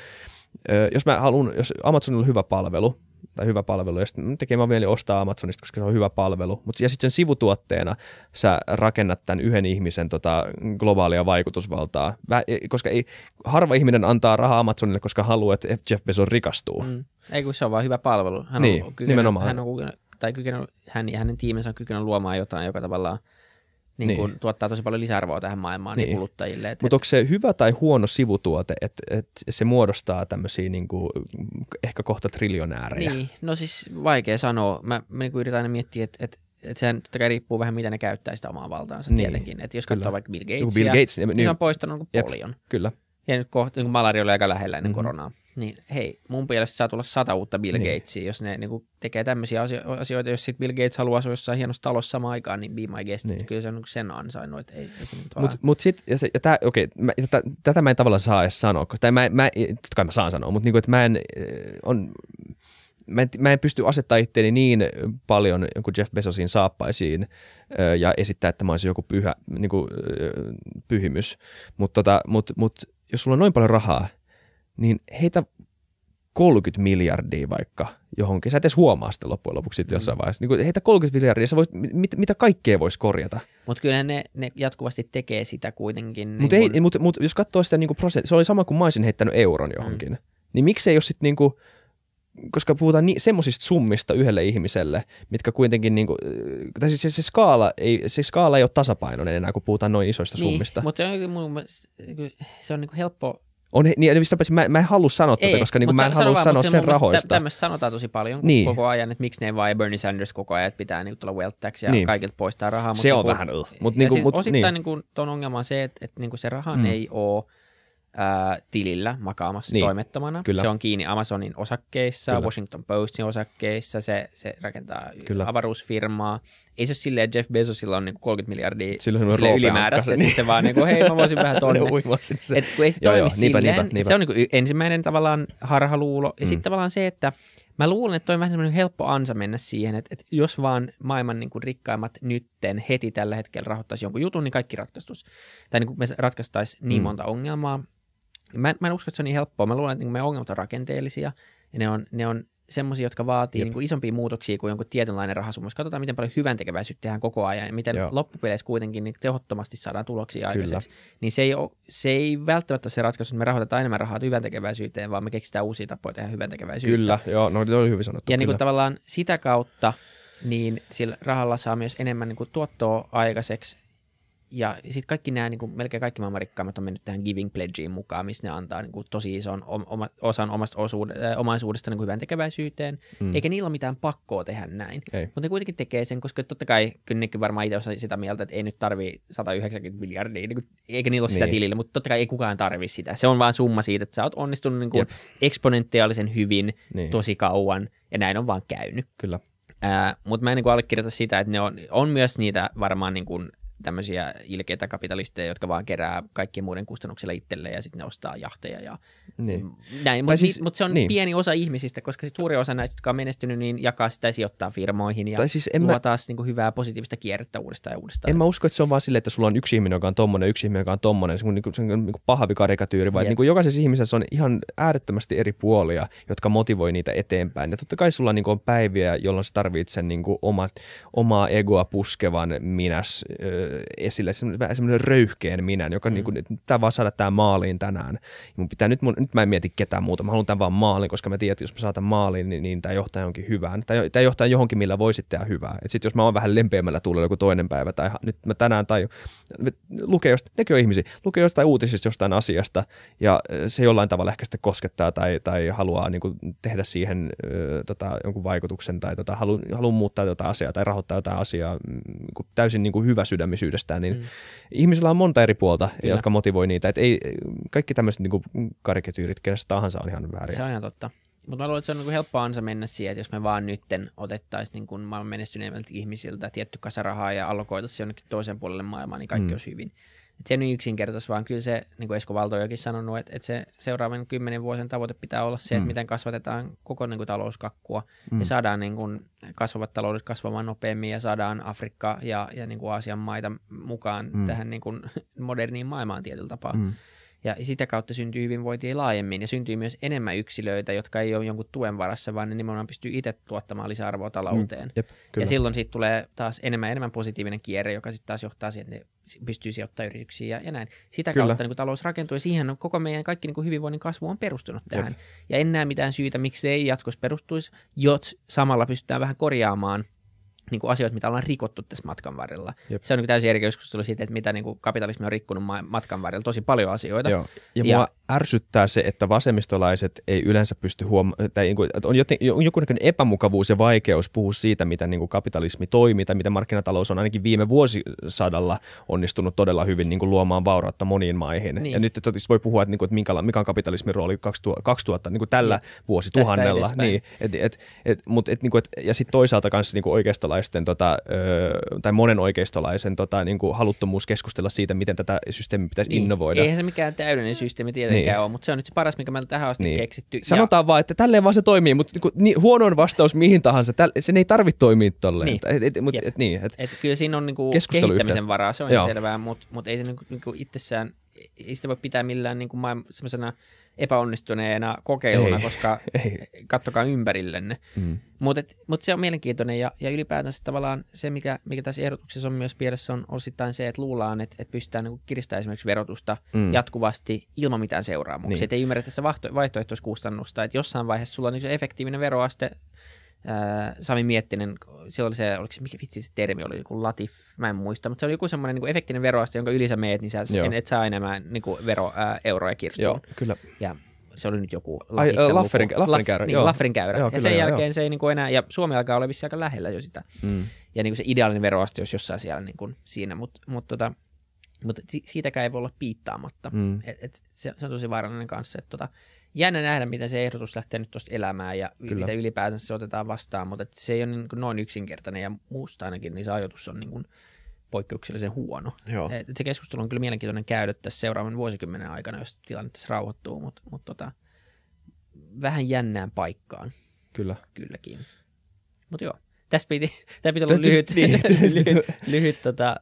Speaker 2: öö, jos mä haluan, jos Amazonilla on hyvä palvelu, tai hyvä palvelu, ja sitten vaan mieli ostaa Amazonista, koska se on hyvä palvelu. Mut, ja sitten sen sivutuotteena sä rakennat tämän yhden ihmisen tota, globaalia vaikutusvaltaa, Väh, e, koska ei, harva ihminen antaa rahaa Amazonille, koska haluaa, että Jeff Bezos rikastuu. Mm.
Speaker 1: Ei kun se on vaan hyvä palvelu. Hän niin, kykenen, nimenomaan. Hän on tai kykenen, hän ja hänen tiiminsä on kykenä luomaan jotain, joka tavallaan – niin niin. Kun tuottaa tosi paljon lisäarvoa tähän maailmaan niin. Niin kuluttajille. Mutta onko
Speaker 2: se hyvä tai huono sivutuote, että et se muodostaa tämmöisiä niin ehkä kohta triljonäärejä? Niin,
Speaker 1: no siis vaikea sanoa. Mä, mä niin yritän aina miettiä, että et, et sehän totta kai riippuu vähän, mitä ne käyttää sitä omaa valtaansa niin. tietenkin. Et jos katsoo vaikka Bill Gatesia, Bill Gates, niin, niin se niin- on poistanut niin paljon. Jep, kyllä. Ja nyt kohta niin malaria oli aika lähellä ennen mm-hmm. koronaa. Niin, hei, mun mielestä saa tulla sata uutta Bill niin. Gatesia, jos ne niin kuin, tekee tämmöisiä asioita, jos sit Bill Gates haluaa asua jossain hienossa talossa samaan aikaan, niin be my guest, niin. kyllä se on niinku sen ansainnut, että ei, ei se nyt Mutta
Speaker 2: mut sit, ja se, ja tää, okei, mä, tätä, tätä mä en tavallaan saa edes sanoa, tai mä, mä, totta kai mä saan sanoa, mutta kuin, niinku, että mä en, eh, on, mä en, mä en pysty asettaa itteeni niin paljon kuin Jeff Bezosin saappaisiin ö, eh, ja esittää, että mä olisin joku pyhä, niin kuin, ö, eh, pyhimys. Mutta tota, mut, mut, jos sulla on noin paljon rahaa, niin heitä 30 miljardia vaikka johonkin. Sä et edes huomaa sitä loppujen lopuksi sit jossain mm. vaiheessa. Niin kuin heitä 30 miljardia, sä voit, mit, mitä kaikkea voisi korjata.
Speaker 1: Mutta kyllä ne, ne jatkuvasti tekee sitä kuitenkin. Mutta niin
Speaker 2: kun... mut, mut, jos katsoo sitä niin prosenttia, se oli sama kuin mä olisin heittänyt euron johonkin. Mm. Niin miksei jos sitten niin kuin, koska puhutaan niin, semmoisista summista yhdelle ihmiselle, mitkä kuitenkin, niin kuin, äh, tai siis se, se, skaala ei, se skaala ei ole tasapainoinen enää, kun puhutaan noin isoista niin, summista. mutta
Speaker 1: se on, se on niin kuin helppo
Speaker 2: on, niin, mistä mä, mä en halua sanoa ei, koska niin, mä en halua sanoa sen rahoista. Tä, tämmöistä sanotaan tosi paljon niin. koko
Speaker 1: ajan, että miksi ne vai Bernie Sanders koko ajan, että pitää niin, tulla wealth tax ja niin. kaikilta poistaa rahaa. Se mutta, on niin, vähän... Mutta, niin, siis mut, osittain niin. Niin, ton ongelma on se, että, että niin, se rahan mm. ei ole tilillä makaamassa niin, toimettomana. Kyllä. Se on kiinni Amazonin osakkeissa, kyllä. Washington Postin osakkeissa, se, se rakentaa kyllä. avaruusfirmaa. Ei se ole silleen, että Jeff Bezosilla on niinku 30 miljardia silleen silleen ylimääräistä, niin. sitten se vaan niin kuin, hei mä voisin vähän tonne. Et kun ei se joo, toimi joo, niinpä, silleen, niinpä, niinpä. se on niin ensimmäinen tavallaan harhaluulo. Ja mm. sitten tavallaan se, että mä luulen, että toi on vähän semmoinen helppo ansa mennä siihen, että, että jos vaan maailman niin rikkaimmat nytten heti tällä hetkellä rahoittaisi jonkun jutun, niin kaikki ratkaistus. Tai niin me ratkaistaisiin niin mm. monta ongelmaa, Mä, en, mä en usko, että se on niin helppoa. Mä luulen, että niin meidän ongelmat on rakenteellisia ja ne on, ne on semmoisia, jotka vaatii niin kuin isompia muutoksia kuin jonkun tietynlainen rahasumma. Katsotaan, miten paljon hyvän tekeväisyyttä tehdään koko ajan ja miten Joo. loppupeleissä kuitenkin niin tehottomasti saadaan tuloksia Kyllä. aikaiseksi. Niin se ei, ole, se ei välttämättä ole se ratkaisu, että me rahoitetaan enemmän rahaa hyvän tekeväisyyteen, vaan me keksitään uusia tapoja tehdä hyvän Kyllä,
Speaker 2: joo, no oli hyvin sanottu. Ja niin kuin
Speaker 1: tavallaan sitä kautta, niin sillä rahalla saa myös enemmän niin kuin tuottoa aikaiseksi ja sitten kaikki nämä, niin melkein kaikki maailman rikkaimmat on mennyt tähän Giving Pledgeen mukaan, missä ne antaa niin kuin, tosi ison oma, osan omasta osuud- omaisuudesta niin kuin hyvän tekeväisyyteen, mm. eikä niillä ole mitään pakkoa tehdä näin. Ei. Mutta ne kuitenkin tekee sen, koska totta kai kyllä nekin varmaan itse on sitä mieltä, että ei nyt tarvii 190 miljardia, niin kuin, eikä niillä ole sitä niin. tilillä, mutta totta kai ei kukaan tarvi sitä. Se on vain summa siitä, että sä oot onnistunut niin kuin eksponentiaalisen hyvin niin. tosi kauan, ja näin on vaan käynyt. Kyllä. Äh, mutta mä en niin kuin allekirjoita sitä, että ne on, on myös niitä varmaan niin kuin, tämmöisiä ilkeitä kapitalisteja, jotka vaan kerää kaikkien muiden kustannuksella itselleen ja sitten ne ostaa jahteja ja niin. näin. Mutta siis, mut se on niin. pieni osa ihmisistä, koska sit suuri osa näistä, jotka on menestynyt, niin jakaa sitä ja sijoittaa firmoihin ja siis luo mä... taas niinku hyvää positiivista kierrettä uudestaan ja uudestaan. En mä
Speaker 2: usko, että se on vaan silleen, että sulla on yksi ihminen, joka on tommonen, yksi ihminen, joka on tommonen. Se on niinku, se on niinku pahavi karikatyyri, vaan niinku jokaisessa ihmisessä on ihan äärettömästi eri puolia, jotka motivoi niitä eteenpäin. Ja totta kai sulla niinku on päiviä, jolloin sä tarvitset sen niinku omat omaa egoa puskevan minäs öö, esille, semmoinen, vähän semmoinen röyhkeen minän, joka mm. niin kuin, tämä vaan saada tämä maaliin tänään. Mun pitää, nyt, mun, nyt mä en mieti ketään muuta, mä haluan tämän vaan maaliin, koska mä tiedän, että jos mä saatan maaliin, niin, niin tämä johtaa johonkin hyvään. Tämä johtaa johonkin, millä voi sitten tehdä hyvää. Et sit jos mä oon vähän lempeämmällä tuulella joku toinen päivä, tai nyt mä tänään tai lukee jostain, nekin on ihmisiä, lukee jostain uutisista jostain asiasta, ja se jollain tavalla ehkä sitten koskettaa tai, tai haluaa niin kuin, tehdä siihen ö, tota, jonkun vaikutuksen, tai tota, haluaa halu muuttaa jotain asiaa tai rahoittaa jotain asiaa mm, niinku täysin niin kuin hyvä sydämi ihmisyydestään, niin mm. ihmisillä on monta eri puolta, Kyllä. jotka motivoi niitä. Et ei, kaikki tämmöiset niin karikatyyrit, kenestä tahansa on ihan väärin. Se on ihan
Speaker 1: totta. Mutta mä luulen, että se on niin helppo ansa mennä siihen, että jos me vaan nytten otettaisiin niin maailman menestyneimmiltä ihmisiltä tietty kasarahaa ja allokoitaisiin jonnekin toisen puolelle maailmaa, niin kaikki mm. olisi hyvin. Et se on yksinkertaisesti, vaan kyllä se, niin kuin Esko jokin sanonut, että, että se seuraavan kymmenen vuosien tavoite pitää olla se, että mm. miten kasvatetaan koko niin kuin, talouskakkua mm. ja saadaan niin kuin, kasvavat taloudet kasvamaan nopeammin ja saadaan Afrikka ja, ja niin kuin Aasian maita mukaan mm. tähän niin kuin, moderniin maailmaan tietyllä tapaa. Mm. Ja sitä kautta syntyy hyvinvointia laajemmin ja syntyy myös enemmän yksilöitä, jotka ei ole jonkun tuen varassa, vaan ne nimenomaan pystyy itse tuottamaan lisäarvoa talouteen. Mm, jep, ja silloin siitä tulee taas enemmän enemmän positiivinen kierre, joka sitten taas johtaa siihen, että ne pystyy sijoittamaan yrityksiin ja, ja näin. Sitä kyllä. kautta niin talous rakentuu ja siihen on koko meidän kaikki niin kuin hyvinvoinnin kasvu on perustunut tähän. Jep. Ja en näe mitään syytä, miksi se ei jatkossa perustuisi, jos samalla pystytään vähän korjaamaan – niin kuin asioita, mitä ollaan rikottu tässä matkan varrella. Jep. Se on niin täysin eri keskustelu siitä, että mitä niin kuin kapitalismi on rikkunut matkan varrella. Tosi paljon asioita. Joo. Ja, ja mua
Speaker 2: ärsyttää se, että vasemmistolaiset ei yleensä pysty huomaamaan, niin on, joten, joku näköinen epämukavuus ja vaikeus puhua siitä, miten niin kuin kapitalismi toimii tai miten markkinatalous on ainakin viime vuosisadalla onnistunut todella hyvin niin kuin luomaan vaurautta moniin maihin. Niin. Ja nyt tietysti voi puhua, että, niin kuin, että minkä, mikä on kapitalismin rooli 2000, 2000 niin kuin tällä niin. vuosituhannella. Niin, et, et, et, mut, et, niin kuin, et, ja sitten toisaalta kanssa niin kuin oikeastaan oikeistolaisten tota, ö, tai monen oikeistolaisen tota, niin kuin haluttomuus keskustella siitä, miten tätä systeemiä pitäisi niin. innovoida. Eihän se
Speaker 1: mikään täydellinen systeemi tietenkään niin. ole, mutta se on nyt se paras, mikä meillä tähän asti niin. keksitty. Sanotaan
Speaker 2: ja... vaan, että tälleen vaan se toimii, mutta niin kuin, niin, huonoin vastaus mihin tahansa, tälle, sen ei tarvitse toimia tolleen. Niin. Et, et, mut, et, niin, et, et, kyllä siinä on niin kuin kehittämisen yhtä. varaa, se on
Speaker 1: selvää, mutta mut ei se niin kuin, niin kuin itsessään – ei sitä voi pitää millään niin kuin semmoisena epäonnistuneena kokeiluna, ei, koska ei. kattokaa ympärillenne. Mm. Mutta mut se on mielenkiintoinen ja, ja ylipäätänsä tavallaan se, mikä, mikä tässä ehdotuksessa on myös pielessä, on osittain se, että luullaan, että, että pystytään niin kiristämään esimerkiksi verotusta mm. jatkuvasti ilman mitään seuraamuksia. Niin. Et ei ymmärrä tässä vaihtoehtoiskustannusta, että jossain vaiheessa sulla on niin se efektiivinen veroaste Äh, Sami Miettinen, silloin oli se, oliko se, mikä vitsi se termi oli, joku latif, mä en muista, mutta se oli joku semmoinen niin efektinen veroaste, jonka yli sä meet, niin sä en, et saa enemmän niin kuin vero, ää, äh, euroja kirstuun. Joo, kyllä. Ja se oli nyt joku Ai, äh, Lafferin, käyrä. niin, käyrä. Joo, ja sen joo, jälkeen joo. se ei niin kuin enää, ja Suomi alkaa olla vissiin aika lähellä jo sitä. Mm. Ja niin kuin se ideaalinen veroaste olisi jossain siellä niin kuin siinä, mutta mut tota, mutta siitäkään ei voi olla piittaamatta. Mm. Et, et se, se on tosi vaarallinen kanssa. Et tota, jännä nähdä, miten se ehdotus lähtee nyt tuosta elämään ja Kyllä. miten ylipäänsä se otetaan vastaan, mutta se ei ole niin noin yksinkertainen ja muusta ainakin, niin se ajoitus on niin kuin, poikkeuksellisen huono. Joo. Et se keskustelu on kyllä mielenkiintoinen käydä tässä seuraavan vuosikymmenen aikana, jos tilanne tässä rauhoittuu, mutta mut tota, vähän jännään paikkaan. Kyllä. Kylläkin. Mutta joo tässä piti, tämä piti olla lyhyt, niin, lyhyt, lyhyt tota,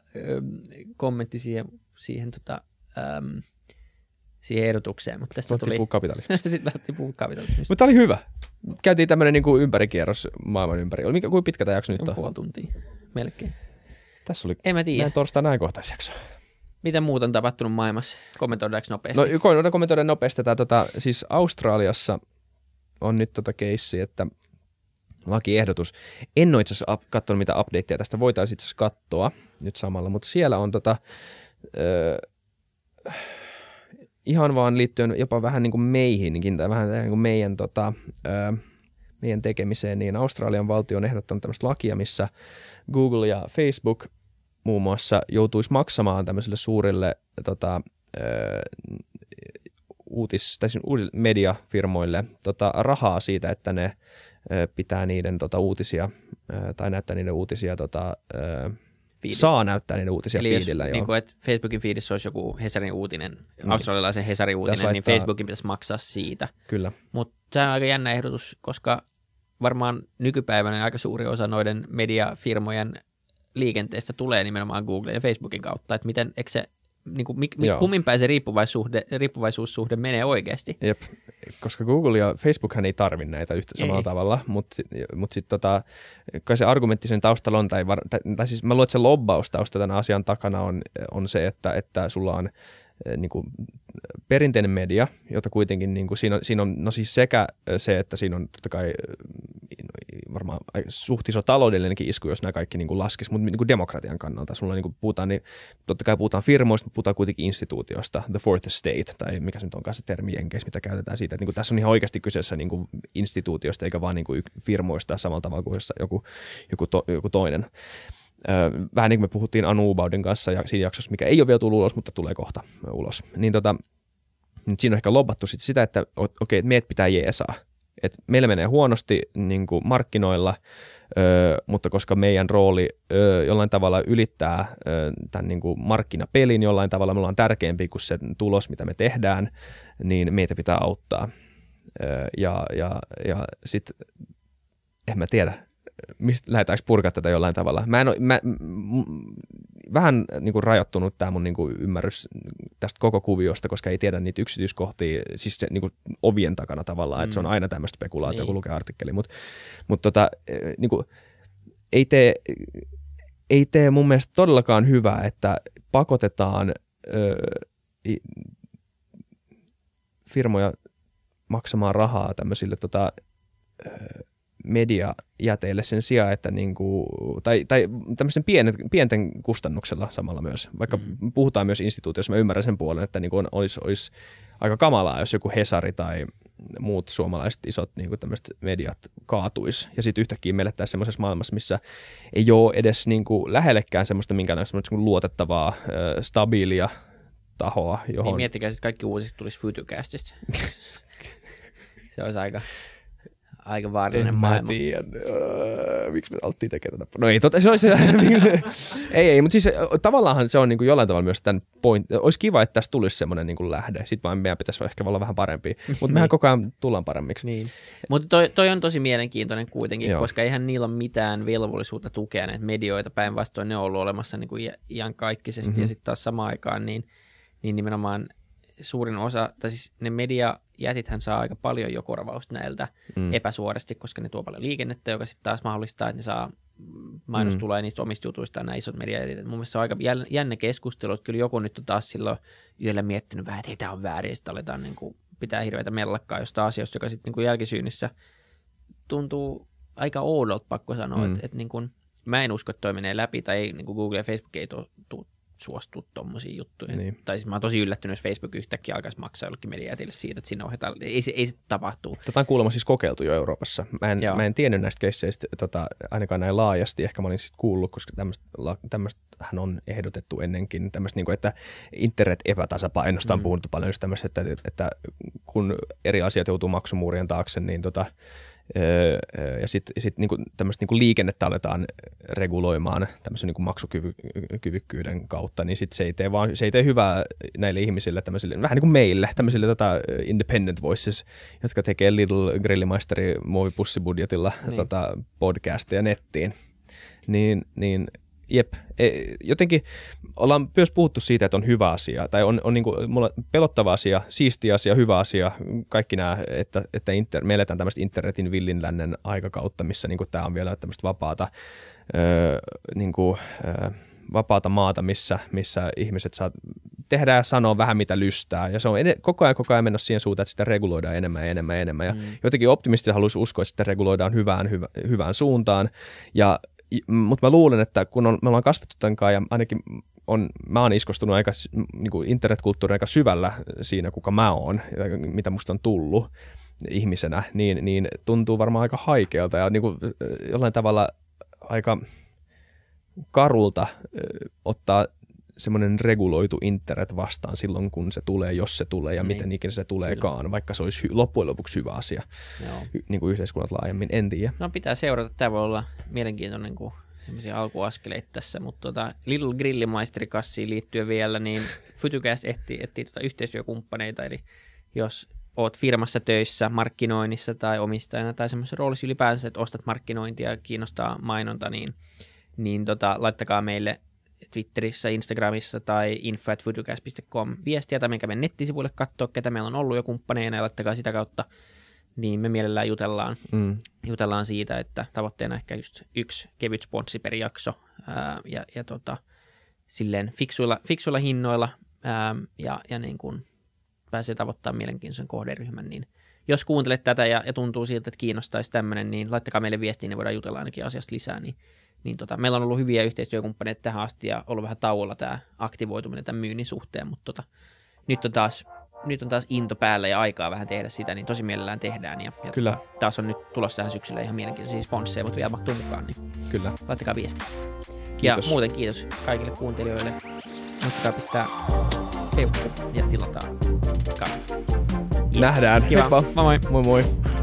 Speaker 1: kommentti siihen, siihen, tota, äm, siihen ehdotukseen. Mutta tästä tuli, puhua kapitalismista. Sitten lähdettiin puhua kapitalismista.
Speaker 2: Mutta oli hyvä. Käytiin tämmöinen niin kuin ympärikierros maailman ympäri. Mikä, kuinka pitkä tämä jakso nyt on? Puoli tuntia, melkein. Tässä oli en mä tiedä. näin torstaina näin kohtaisjakso.
Speaker 1: Mitä muuta on tapahtunut maailmassa? Kommentoidaanko nopeasti? No
Speaker 2: koin kommentoida nopeasti. Tämä, tota, siis Australiassa on nyt tota keissi, että – lakiehdotus. En ole itse asiassa katsonut, mitä updateja tästä voitaisiin itse katsoa nyt samalla, mutta siellä on tota, öö, ihan vaan liittyen jopa vähän niin kuin meihinkin tai vähän niin kuin meidän, tota, öö, meidän tekemiseen, niin Australian valtio on ehdottanut tämmöistä lakia, missä Google ja Facebook muun muassa joutuisi maksamaan tämmöisille suurille tota, öö, uutis, tai siis mediafirmoille tota, rahaa siitä, että ne pitää niiden tota, uutisia tai näyttää niiden uutisia tota, Feedin. Saa näyttää niiden uutisia Eli feedillä, Eli Niin
Speaker 1: että Facebookin feedissä olisi joku Hesarin uutinen, niin. australialaisen Hesarin uutinen, niin laittaa... niin Facebookin pitäisi maksaa siitä. Kyllä. Mutta tämä on aika jännä ehdotus, koska varmaan nykypäivänä aika suuri osa noiden mediafirmojen liikenteestä tulee nimenomaan Google ja Facebookin kautta. Että miten, eikö se niin kuin, mik, mik, kummin päin se riippuvaisuussuhde, riippuvaisuussuhde menee oikeasti.
Speaker 2: Jep, koska Google ja Facebook ei tarvi näitä yhtä samalla ei. tavalla, mutta mut sitten tota, kai se argumentti sen taustalla on, tai, var, tai, tai siis mä luulen, että se lobbaustausta tämän asian takana on, on se, että, että sulla on – Eh, niin kuin perinteinen media, jota kuitenkin niin kuin siinä, siinä on no siis sekä eh, se, että siinä on totta kai eh, varmaan suht iso taloudellinenkin isku, jos nämä kaikki niin kuin laskisi, mutta niin kuin demokratian kannalta. Sulla niin kuin puhutaan, niin totta kai puhutaan firmoista, mutta puhutaan kuitenkin instituutiosta, the fourth estate, tai mikä se nyt onkaan se termi jenkeissä, mitä käytetään siitä. Että niin kuin tässä on ihan oikeasti kyseessä niin kuin instituutiosta, eikä vaan niin kuin firmoista samalla tavalla kuin joku, joku, to, joku toinen vähän niin kuin me puhuttiin Anu Ubaudin kanssa ja siinä jaksossa, mikä ei ole vielä tullut ulos, mutta tulee kohta ulos, niin tota, niin siinä on ehkä lobattu sit sitä, että okei, okay, meidät pitää jeesaa. Et meillä menee huonosti niin kuin markkinoilla, ö, mutta koska meidän rooli ö, jollain tavalla ylittää ö, tämän niin kuin markkinapelin jollain tavalla, me ollaan tärkeämpi kuin se tulos, mitä me tehdään, niin meitä pitää auttaa. Ö, ja ja, ja sitten en mä tiedä, mistä lähdetäänkö purkaa tätä jollain tavalla. Mä en ole, mä, m, vähän niin kuin rajoittunut tämä mun niin kuin ymmärrys tästä koko kuviosta, koska ei tiedä niitä yksityiskohtia, siis se, niin kuin ovien takana tavallaan, mm. että se on mm. aina tämmöistä spekulaatio, niin. kun lukee artikkeli, mutta mut tota, e, niin kuin, ei, tee, ei tee mun mielestä todellakaan hyvää, että pakotetaan ö, firmoja maksamaan rahaa tämmöisille tota, ö, mediajäteille sen sijaan, että niin kuin, tai, tai tämmöisen pienet, pienten kustannuksella samalla myös, vaikka mm. puhutaan myös instituutiossa, mä ymmärrän sen puolen, että niin kuin on, olisi, olisi aika kamalaa, jos joku Hesari tai muut suomalaiset isot niin kuin tämmöiset mediat kaatuis ja sitten yhtäkkiä meillä tässä semmoisessa maailmassa, missä ei ole edes niin kuin lähellekään semmoista minkäänlaista niinku luotettavaa, stabiilia tahoa, johon... Niin
Speaker 1: miettikää, että kaikki uusista tulisi Fytycastista.
Speaker 2: se olisi aika aika vaarallinen en maailma. En tiedä, äh, miksi me alttiin tekemään tätä. No ei, totta, se olisi, ei, ei, mutta siis tavallaan se on niin kuin jollain tavalla myös tämän point. Olisi kiva, että tässä tulisi semmoinen niin kuin lähde. Sitten vaan meidän pitäisi ehkä olla vähän parempi. Mutta mehän koko ajan tullaan paremmiksi. Niin.
Speaker 1: Mutta toi, toi, on tosi mielenkiintoinen kuitenkin, Joo. koska eihän niillä ole mitään velvollisuutta tukea näitä medioita. Päinvastoin ne on ollut olemassa niin kuin iankaikkisesti mm-hmm. ja mhm. sitten taas samaan aikaan niin, niin nimenomaan suurin osa, tai siis ne media jätithän saa aika paljon jo korvausta näiltä mm. epäsuorasti, koska ne tuo paljon liikennettä, joka sitten taas mahdollistaa, että ne saa mainos mm. tulee niistä omista jutuista nämä isot mediajätit. Mun mielestä se on aika jännä keskustelu, että kyllä joku nyt on taas silloin yöllä miettinyt vähän, että tämä on väärin, sitten aletaan niin kuin pitää hirveätä mellakkaa jostain asiasta, joka sitten niin jälkisyynnissä tuntuu aika oudolta, pakko sanoa, mm. että, että niin kuin, mä en usko, että toi menee läpi, tai ei, niin kuin Google ja Facebook ei tule suostua tuommoisiin juttuihin. Niin. Tai siis mä oon tosi yllättynyt, jos Facebook yhtäkkiä alkaisi maksaa jollekin mediaatille siitä, että siinä ohjataan, ei, se, ei se tapahtuu.
Speaker 2: Tätä on kuulemma siis kokeiltu jo Euroopassa. Mä en, mä en tiennyt näistä keisseistä tota, ainakaan näin laajasti, ehkä mä olin sitten siis kuullut, koska tämmöistähän on ehdotettu ennenkin, tämmöistä, niin että internet epätasapainosta on mm. puhuttu paljon, just että, että kun eri asiat joutuu maksumuurien taakse, niin tota, ja sitten sit niinku tämmöistä niinku liikennettä aletaan reguloimaan tämmöisen niinku maksukyvykkyyden kautta, niin sitten se, ei tee vaan, se ei tee hyvää näille ihmisille, tämmöisille, vähän niin kuin meille, tämmöisille tota independent voices, jotka tekee Little Grillimeisteri muovipussibudjetilla niin. tota podcasteja nettiin. Niin, niin jep, e, jotenkin ollaan myös puhuttu siitä, että on hyvä asia, tai on, on niin kuin, mulla pelottava asia, siisti asia, hyvä asia, kaikki nämä, että, että inter, me eletään tämmöistä internetin villin lännen aikakautta, missä niin kuin, tämä on vielä tämmöistä vapaata, öö, niin kuin, öö, vapaata maata, missä, missä ihmiset saa tehdä ja sanoa vähän mitä lystää. Ja se on ed- koko ajan, koko ajan mennyt siihen suuntaan, että sitä reguloidaan enemmän ja enemmän ja enemmän. Ja mm. jotenkin optimisti haluaisi uskoa, että sitä reguloidaan hyvään, hyvä, hyvään suuntaan. Ja mutta mä luulen, että kun on, me ollaan kasvettu tämän kanssa ja ainakin on, mä oon iskostunut aika niin kuin internetkulttuurin aika syvällä siinä, kuka mä oon ja mitä musta on tullut ihmisenä, niin, niin tuntuu varmaan aika haikealta ja niin kuin, jollain tavalla aika karulta ottaa semmoinen reguloitu internet vastaan silloin, kun se tulee, jos se tulee ja niin. miten ikinä se tuleekaan, Kyllä. vaikka se olisi hy- loppujen lopuksi hyvä asia Y- niin kuin yhteiskunnat laajemmin, en tiedä.
Speaker 1: No pitää seurata, tämä voi olla mielenkiintoinen niin kuin semmoisia alkuaskeleita tässä, mutta tota, Little Grillimaisterikassiin liittyen vielä, niin Fytycast ehtii, ehtii tuota yhteistyökumppaneita, eli jos oot firmassa töissä, markkinoinnissa tai omistajana tai semmoisessa roolissa ylipäänsä, että ostat markkinointia ja kiinnostaa mainonta, niin, niin tota, laittakaa meille Twitterissä, Instagramissa tai info.foodcast.com viestiä tai menkää meidän nettisivuille katsoa, ketä meillä on ollut jo kumppaneina ja laittakaa sitä kautta, niin me mielellään jutellaan, mm. jutellaan siitä, että tavoitteena ehkä just yksi kevyt sponssi per jakso ää, ja, ja tota, silleen fiksuilla, fiksuilla hinnoilla ää, ja, ja niin kuin pääsee tavoittamaan mielenkiintoisen kohderyhmän, niin jos kuuntelet tätä ja, ja tuntuu siltä, että kiinnostaisi tämmöinen, niin laittakaa meille viestiä, niin voidaan jutella ainakin asiasta lisää, niin niin tota, meillä on ollut hyviä yhteistyökumppaneita tähän asti ja ollut vähän tauolla tämä aktivoituminen tämän myynnin suhteen, mutta tota, nyt on taas nyt on taas into päällä ja aikaa vähän tehdä sitä, niin tosi mielellään tehdään. Ja, ja Kyllä. Tota, taas on nyt tulossa tähän syksyllä ihan mielenkiintoisia sponsseja, mutta vielä mahtuu mukaan, niin Kyllä. laittakaa viestiä. Kiitos. Ja muuten kiitos kaikille kuuntelijoille. Muistakaa pistää peukku ja tilataan
Speaker 2: Yes. Nähdään. Kiva. Heippa. Moi
Speaker 1: moi. Moi moi.